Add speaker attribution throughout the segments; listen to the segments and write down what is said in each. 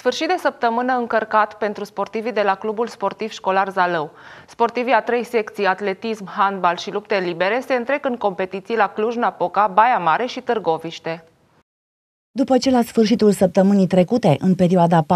Speaker 1: Sfârșit de săptămână încărcat pentru sportivii de la Clubul Sportiv Școlar Zalău. Sportivii a trei secții, atletism, handbal și lupte libere, se întrec în competiții la Cluj-Napoca, Baia Mare și Târgoviște.
Speaker 2: După ce la sfârșitul săptămânii trecute, în perioada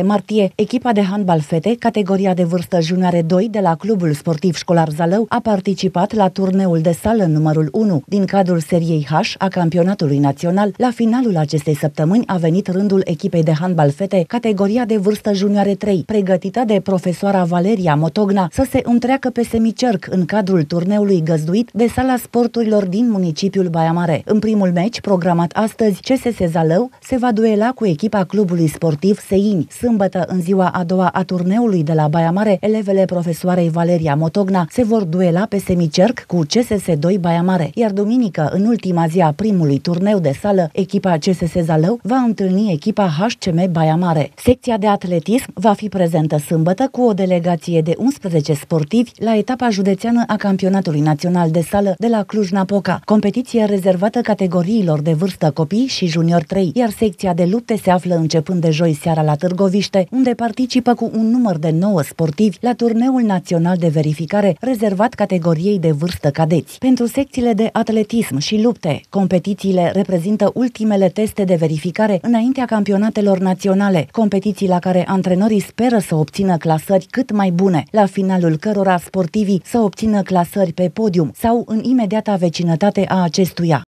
Speaker 2: 4-6 martie, echipa de handbal fete, categoria de vârstă junioare 2 de la Clubul Sportiv Școlar Zalău, a participat la turneul de sală numărul 1 din cadrul seriei H a campionatului național. La finalul acestei săptămâni a venit rândul echipei de handbal fete, categoria de vârstă junioare 3, pregătită de profesoara Valeria Motogna să se întreacă pe semicerc în cadrul turneului găzduit de sala sporturilor din municipiul Baia Mare. În primul meci, programat astăzi, CSS Sezalău se va duela cu echipa clubului sportiv Seini. Sâmbătă, în ziua a doua a turneului de la Baia Mare, elevele profesoarei Valeria Motogna se vor duela pe semicerc cu CSS2 Baia Mare, iar duminică, în ultima zi a primului turneu de sală, echipa CSS Zalău va întâlni echipa HCM Baia Mare. Secția de atletism va fi prezentă sâmbătă cu o delegație de 11 sportivi la etapa județeană a campionatului național de sală de la Cluj-Napoca, competiție rezervată categoriilor de vârstă copii și juniori Junior 3, iar secția de lupte se află începând de joi seara la Târgoviște, unde participă cu un număr de 9 sportivi la turneul național de verificare rezervat categoriei de vârstă cadeți. Pentru secțiile de atletism și lupte, competițiile reprezintă ultimele teste de verificare înaintea campionatelor naționale, competiții la care antrenorii speră să obțină clasări cât mai bune, la finalul cărora sportivii să obțină clasări pe podium sau în imediata vecinătate a acestuia.